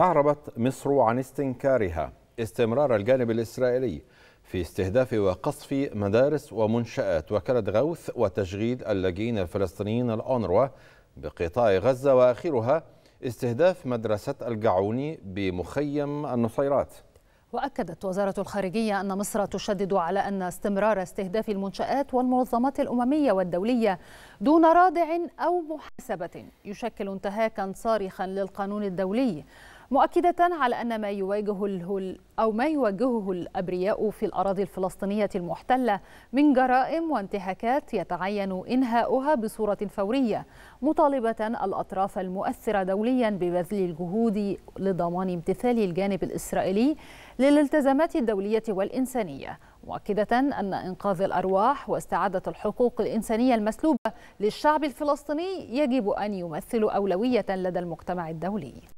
أعربت مصر عن استنكارها استمرار الجانب الإسرائيلي في استهداف وقصف مدارس ومنشآت وكالة غوث وتشغيل اللاجئين الفلسطينيين الأونروا بقطاع غزة وآخرها استهداف مدرسة الجعوني بمخيم النصيرات وأكدت وزارة الخارجية أن مصر تشدد على أن استمرار استهداف المنشآت والمنظمات الأممية والدولية دون رادع أو محاسبة يشكل انتهاكا صارخا للقانون الدولي مؤكدة على أن ما يواجهه أو ما يواجهه الأبرياء في الأراضي الفلسطينية المحتلة من جرائم وانتهاكات يتعين إنهاؤها بصورة فورية مطالبة الأطراف المؤثرة دوليا ببذل الجهود لضمان امتثال الجانب الإسرائيلي للالتزامات الدولية والإنسانية مؤكدة أن إنقاذ الأرواح واستعادة الحقوق الإنسانية المسلوبة للشعب الفلسطيني يجب أن يمثل أولوية لدى المجتمع الدولي